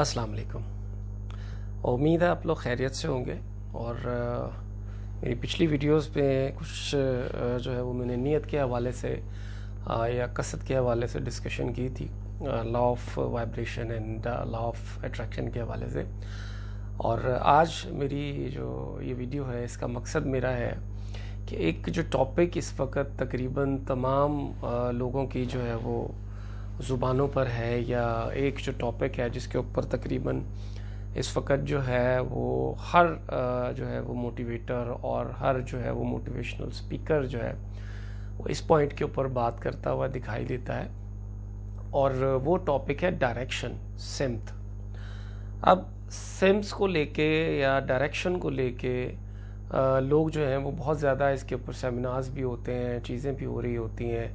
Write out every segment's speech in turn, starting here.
अस्सलाम वालेकुम उम्मीद है आप लोग खैरियत से होंगे और आ, मेरी पिछली वीडियोस पे कुछ आ, जो है वो मैंने नीयत के हवाले से आ, या कसरत के हवाले से डिस्कशन की थी law of vibration and law of attraction के हवाले से और आज मेरी जो ये वीडियो है इसका मकसद मेरा है कि एक जो टॉपिक इस वक्त तकरीबन तमाम लोगों की जो है वो ज़ुबानों पर है या एक जो टॉपिक है जिसके ऊपर तकरीबन इस वक्त जो है वो हर जो है वो मोटिवेटर और हर जो है वो मोटिवेशनल स्पीकर जो है वो इस पॉइंट के ऊपर बात करता हुआ दिखाई देता है और वो टॉपिक है डायरेक्शन सिम्त अब सिम्स को लेके या डायरेक्शन को लेके लोग जो हैं वो बहुत ज़्यादा इसके ऊपर सेमिनार्स भी होते हैं चीज़ें भी हो रही होती हैं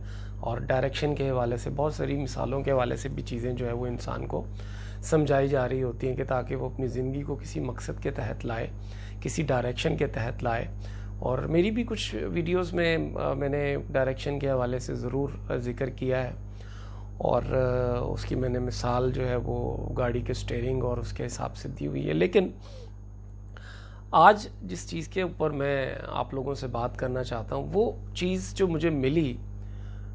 और डायरेक्शन के हवाले से बहुत सारी मिसालों के हवाले से भी चीज़ें जो है वो इंसान को समझाई जा रही होती हैं कि ताकि वो अपनी ज़िंदगी को किसी मकसद के तहत लाए किसी डायरेक्शन के तहत लाए और मेरी भी कुछ वीडियोस में मैंने डायरेक्शन के हवाले से ज़रूर ज़िक्र किया है और उसकी मैंने मिसाल जो है वो गाड़ी के स्टेयरिंग और उसके हिसाब से दी हुई है लेकिन आज जिस चीज़ के ऊपर मैं आप लोगों से बात करना चाहता हूँ वो चीज़ जो मुझे मिली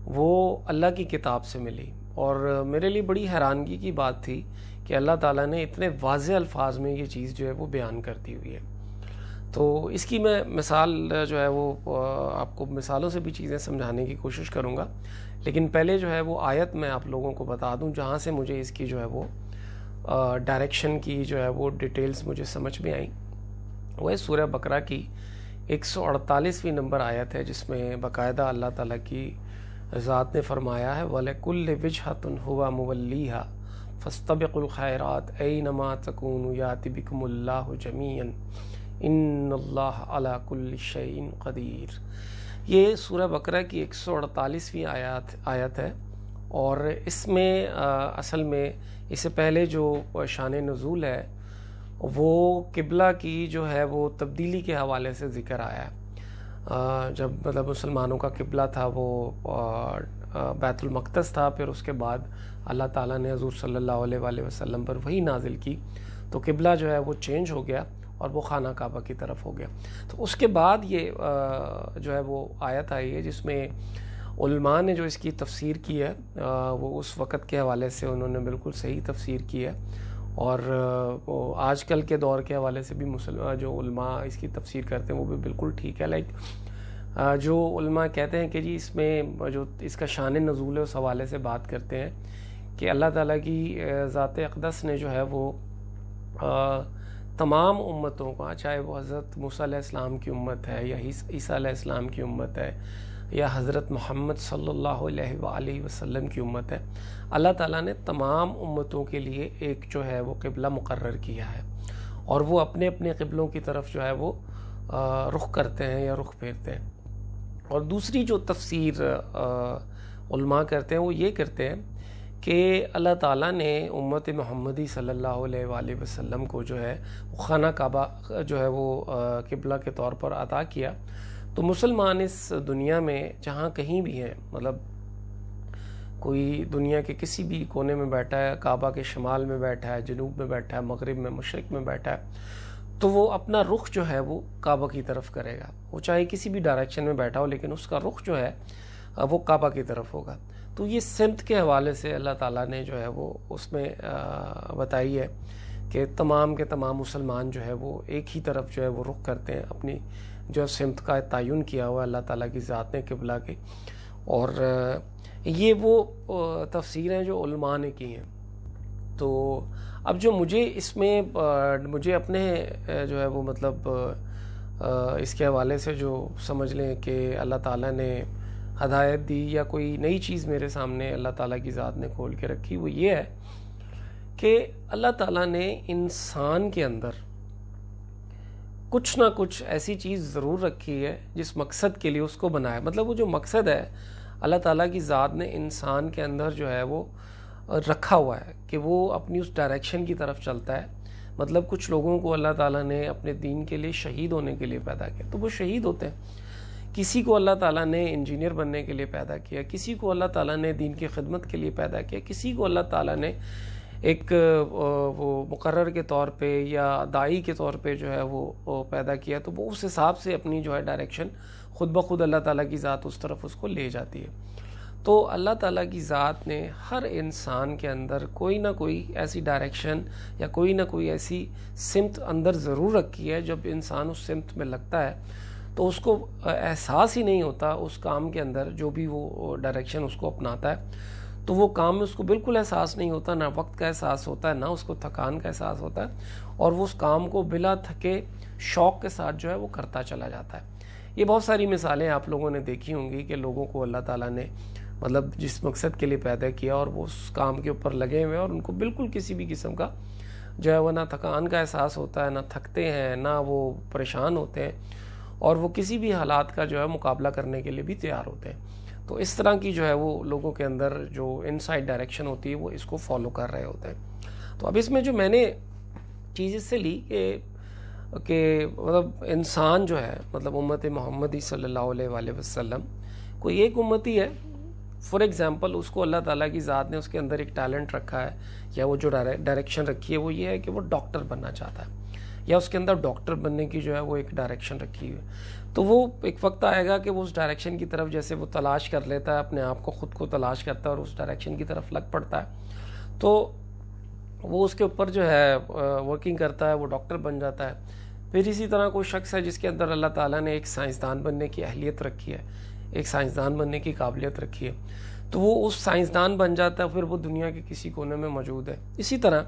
वो अल्लाह की किताब से मिली और मेरे लिए बड़ी हैरानगी की बात थी कि अल्लाह ताला ने इतने वाज अल्फाज में ये चीज़ जो है वो बयान कर दी हुई है तो इसकी मैं मिसाल जो है वो आपको मिसालों से भी चीज़ें समझाने की कोशिश करूँगा लेकिन पहले जो है वो आयत मैं आप लोगों को बता दूँ जहाँ से मुझे इसकी जो है वो डायरेक्शन की जो है वो डिटेल्स मुझे समझ में आई वो है सूर्य बकरा की एक नंबर आयत है जिसमें बाकायदा अल्लाह ताला की ज़ात ने फरमाया है वलकुल्ल वजहतन हुआ मुवल्लिहा खैरात ए नमा तकून यातिबिकमल्ला जमीन इन कदीर ये सूर्य बकरा की एक सौ अड़तालीसवीं आयात आयत है और इसमें असल में इससे पहले जो शान नज़ूल है वो किबला की जो है वो तब्दीली के हवाले से ज़िक्र आया है जब मतलब मुसलमानों का किबला था वो बैतुलमक़दस था फिर उसके बाद अल्लाह ताला ने हजूर सल्ला वसम पर वही नाजिल की तो किबला जो है वो चेंज हो गया और वो खाना काबा की तरफ हो गया तो उसके बाद ये जो है वो आया था ये जिसमें उलमा ने जो इसकी तफसीर की है वो उस वक़्त के हवाले से उन्होंने बिल्कुल सही तफसीर की है और आजकल के दौर के हवाले से भी मुसलमान जो उल्मा इसकी तफसीर करते हैं वो भी बिल्कुल ठीक है लाइक जो उल्मा कहते हैं कि जी इसमें जो इसका शान नज़ूल है उस हवाले से बात करते हैं कि अल्लाह ताला की ज़ात अकदस ने जो है वो तमाम उम्मतों का चाहे वो हज़रत मूसा की उम्मत है या ईसा इस्लाम की उम्मत है या हज़रत मोहम्मद सल्लल्लाहु अलैहि वसल्लम की उम्मत है अल्लाह ताला ने तमाम उम्मतों के लिए एक जो है वो किबला मुकर किया है और वो अपने अपने किबलों की तरफ जो है वो रुख करते हैं या रुख फेरते हैं और दूसरी जो तफसीर उल्मा करते हैं वो ये करते हैं कि अल्लाह ताला ने उम्मत महमदी सल्लल्लाहु अलैहि वसल्लम को जो है खाना काबा जो है वो किबला के तौर पर अदा किया तो मुसलमान इस दुनिया में जहाँ कहीं भी हैं मतलब कोई दुनिया के किसी भी कोने में बैठा है काबा के शमाल में बैठा है जनूब में बैठा है मगरब में मशरक में बैठा है तो वो अपना रुख जो है वो काबा की तरफ करेगा वो चाहे किसी भी डायरेक्शन में बैठा हो लेकिन उसका रुख जो है वो काबा की तरफ होगा तो ये सिमत के हवाले से अल्लाह ताला ने जो है वो उसमें बताई है कि तमाम के तमाम मुसलमान जो है वो एक ही तरफ जो है वो रुख करते हैं अपनी जो सिमत का तयन किया हुआ अल्लाह ताला की ज़ात ने किबला के और ये वो तफसीर हैं जो उलमा ने की हैं तो अब जो मुझे इसमें मुझे अपने जो है वो मतलब इसके हवाले से जो समझ लें कि अल्लाह ताला ने हदायत दी या कोई नई चीज़ मेरे सामने अल्लाह ताला की ज़ात ने खोल के रखी वो ये है कि अल्लाह ताला ने इंसान के अंदर कुछ ना कुछ ऐसी चीज़ ज़रूर रखी है जिस मकसद के लिए उसको बनाया मतलब वो जो मकसद है अल्लाह ताला की ज़ात ने इंसान के अंदर जो है वो रखा हुआ है कि वो अपनी उस डायरेक्शन की तरफ चलता है मतलब कुछ लोगों को अल्लाह ताला ने अपने दीन के लिए शहीद होने के लिए पैदा किया तो वो शहीद होते हैं किसी को अल्लाह ताला ने इंजीनियर बनने के लिए पैदा किया किसी को अल्लाह ताला ने दीन की खिदमत के लिए पैदा किया किसी को अल्लाह ताला ने एक वो मुकर के तौर पे या दाई के तौर पे जो है वो पैदा किया तो वो उस हिसाब से अपनी जो है डायरेक्शन खुद ब खुद अल्लाह ताला की ज़ात उस तरफ उसको ले जाती है तो अल्लाह ताला की ज़ात ने हर इंसान के अंदर कोई ना कोई ऐसी डायरेक्शन या कोई ना कोई ऐसी सिमत अंदर ज़रूर रखी है जब इंसान उस सिमत में लगता है तो उसको एहसास ही नहीं होता उस काम के अंदर जो भी वो डायरेक्शन उसको अपनाता है तो वो काम में उसको बिल्कुल एहसास नहीं होता ना वक्त का एहसास होता है ना उसको थकान का एहसास होता है और वो उस काम को बिला थके शौक के साथ जो है वो करता चला जाता है ये बहुत सारी मिसालें आप लोगों ने देखी होंगी कि लोगों को अल्लाह ताला ने मतलब जिस मकसद के लिए पैदा किया और वो उस काम के ऊपर लगे हुए हैं और उनको बिल्कुल किसी भी किस्म का जो है वो ना थकान का एहसास होता है ना थकते हैं ना वो परेशान होते हैं और वो किसी भी हालात का जो है मुकाबला करने के लिए भी तैयार होते हैं तो इस तरह की जो है वो लोगों के अंदर जो इनसाइड डायरेक्शन होती है वो इसको फॉलो कर रहे होते हैं तो अब इसमें जो मैंने चीज़ इससे ली कि कि मतलब इंसान जो है मतलब उम्मत मोहम्मदी सल्लल्लाहु अलैहि वसल्लम कोई एक उम्मती है फॉर एग्ज़ाम्पल उसको अल्लाह ताला की ज़ात ने उसके अंदर एक टैलेंट रखा है या वो जो डायरेक्शन रखी है वो ये है कि वो डॉक्टर बनना चाहता है या उसके अंदर डॉक्टर बनने की जो है वो एक डायरेक्शन रखी हुई है तो वो एक वक्त आएगा कि वो उस डायरेक्शन की तरफ जैसे वो तलाश कर लेता है अपने आप को ख़ुद को तलाश करता है और उस डायरेक्शन की तरफ लग पड़ता है तो वो उसके ऊपर जो है वर्किंग करता है वो डॉक्टर बन जाता है फिर इसी तरह कोई शख्स है जिसके अंदर अल्लाह ताला ने एक साइंसदान बनने की अहलियत रखी है एक साइंसदान बनने की काबिलियत रखी है तो वो उस साइंसदान बन जाता है फिर वो दुनिया के किसी कोने में मौजूद है इसी तरह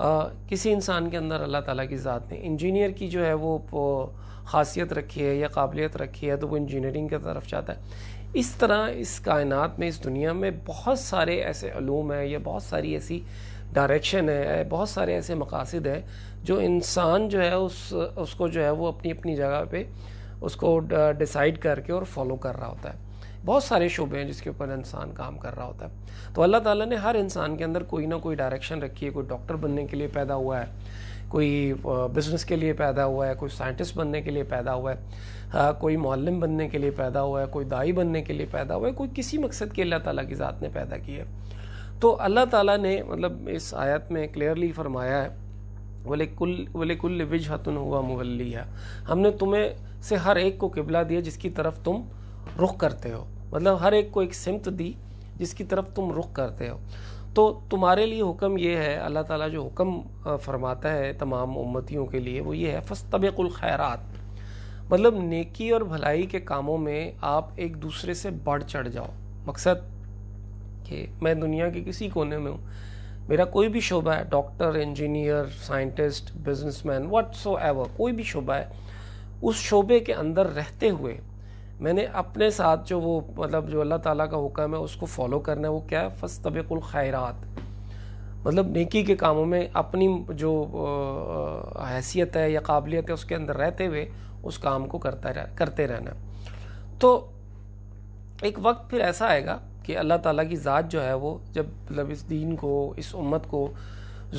किसी इंसान के अंदर अल्लाह ताला की ज़ात ने इंजीनियर की जो है वो खासियत रखी है या काबिलियत रखी है तो वो इंजीनियरिंग की तरफ जाता है इस तरह इस कायनात में इस दुनिया में बहुत सारे ऐसे अलूम हैं या बहुत सारी ऐसी डायरेक्शन है बहुत सारे ऐसे मकासद हैं जो इंसान जो है उस उसको जो है वो अपनी अपनी जगह पे उसको डिसाइड करके और फॉलो कर रहा होता है बहुत सारे शोबे हैं जिसके ऊपर इंसान काम कर रहा होता है तो अल्लाह ताला ने हर इंसान के अंदर कोई ना कोई डायरेक्शन रखी है कोई डॉक्टर बनने के लिए पैदा हुआ है कोई बिज़नेस के लिए पैदा हुआ है कोई साइंटिस्ट बनने के लिए पैदा हुआ है कोई मौलम बनने के लिए पैदा हुआ है कोई दाई बनने के लिए पैदा हुआ है कोई किसी मकसद के अल्लाह ताला की ज़ात ने पैदा की है तो अल्लाह ताला ने मतलब इस आयत में क्लियरली फरमाया है वले कुल वले कुल विज हतन हुआ मुवली है हमने तुम्हें से हर एक को किबला दिया जिसकी तरफ तुम रुख करते हो मतलब हर एक को एक सिमत दी जिसकी तरफ तुम रुख करते हो तो तुम्हारे लिए हुक्म ये है अल्लाह ताला जो हुक्म फरमाता है तमाम उम्मतियों के लिए वो ये है फस्तबिकुल खैरात मतलब नेकी और भलाई के कामों में आप एक दूसरे से बढ़ चढ़ जाओ मकसद कि मैं दुनिया के किसी कोने में हूँ मेरा कोई भी शोबा है doctor engineer scientist businessman whatsoever कोई भी शोबा है उस शोबे के अंदर रहते हुए मैंने अपने साथ जो वो मतलब जो अल्लाह ताला का हुक्म है उसको फॉलो करना है वो क्या है फस तबिकुल खैरात मतलब नेकी के कामों में अपनी जो हैसियत है या काबिलियत है उसके अंदर रहते हुए उस काम को करता रह करते रहना तो एक वक्त फिर ऐसा आएगा कि अल्लाह ताला की ज़ात जो है वो जब मतलब इस दीन को इस उम्मत को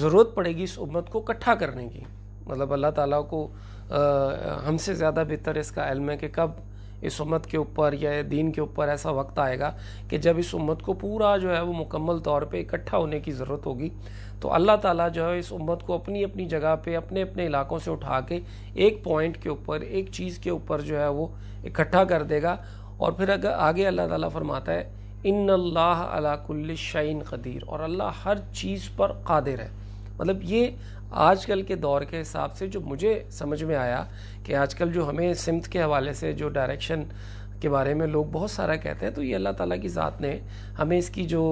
ज़रूरत पड़ेगी इस उम्मत को इकट्ठा करने की मतलब अल्लाह ताला को हमसे ज़्यादा बेहतर इसका इल्म है कि कब इस उम्मत के ऊपर या दीन के ऊपर ऐसा वक्त आएगा कि जब इस उम्मत को पूरा जो है वो मुकम्मल तौर पे इकट्ठा होने की ज़रूरत होगी तो अल्लाह ताला जो है इस उम्मत को अपनी अपनी जगह पे अपने अपने इलाकों से उठा के एक पॉइंट के ऊपर एक चीज़ के ऊपर जो है वो इकट्ठा कर देगा और फिर अगर आगे अल्लाह ताला फरमाता है इन अल्लाह अलाकुल्ल शैन कदीर और अल्लाह हर चीज़ पर कादिर है मतलब ये आजकल के दौर के हिसाब से जो मुझे समझ में आया कि आजकल जो हमें सिमत के हवाले से जो डायरेक्शन के बारे में लोग बहुत सारा कहते हैं तो ये अल्लाह ताला की ज़ात ने हमें इसकी जो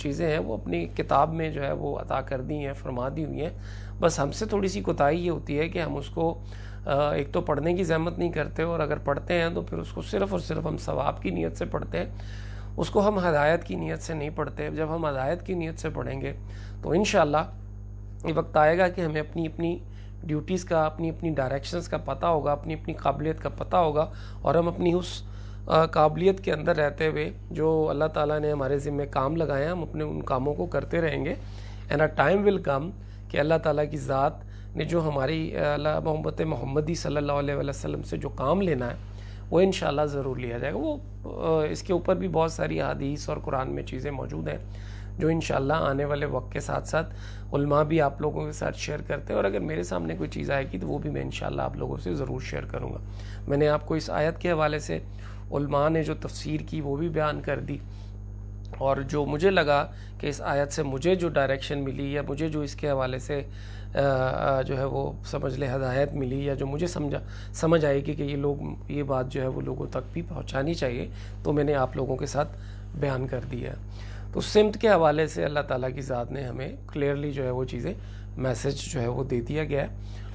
चीज़ें हैं वो अपनी किताब में जो है वो अता कर दी हैं फरमा दी हुई हैं बस हमसे थोड़ी सी कोताही ये होती है कि हम उसको एक तो पढ़ने की जहमत नहीं करते और अगर पढ़ते हैं तो फिर उसको सिर्फ़ और सिर्फ हम सवाब की नीयत से पढ़ते हैं उसको हम हदायत की नीयत से नहीं पढ़ते जब हम हदायत की नीयत से पढ़ेंगे तो इन ये वक्त आएगा कि हमें अपनी अपनी ड्यूटीज़ का अपनी अपनी डायरेक्शंस का पता होगा अपनी अपनी काबिलियत का पता होगा और हम अपनी उस काबिलियत के अंदर रहते हुए जो अल्लाह ताला ने हमारे ज़िम्मे काम लगाए हैं हम अपने उन कामों को करते रहेंगे and a time will come कि अल्लाह ताला की ज़ात ने जो हमारी अल्लाह मोहम्मद मोहम्मदी सल्ला वसम से जो काम लेना है वो इन ज़रूर लिया जाएगा वो इसके ऊपर भी बहुत सारी हदीस और कुरान में चीज़ें मौजूद हैं जो इन आने वाले वक्त के साथ साथ उलमा भी आप लोगों के साथ शेयर करते हैं और अगर मेरे सामने कोई चीज़ आएगी तो वो भी मैं इन आप लोगों से ज़रूर शेयर करूँगा मैंने आपको इस आयत के हवाले से उलमा ने जो तफसीर की वो भी बयान कर दी और जो मुझे लगा कि इस आयत से मुझे जो डायरेक्शन मिली या मुझे जो इसके हवाले से जो है वो समझ ले हदायत मिली या जो मुझे समझा समझ आई कि, कि ये लोग ये बात जो है वो लोगों तक भी पहुंचानी चाहिए तो मैंने आप लोगों के साथ बयान कर दिया तो सिमत के हवाले से अल्लाह ताला की ज़ात ने हमें क्लियरली जो है वो चीज़ें मैसेज जो है वो दे दिया गया है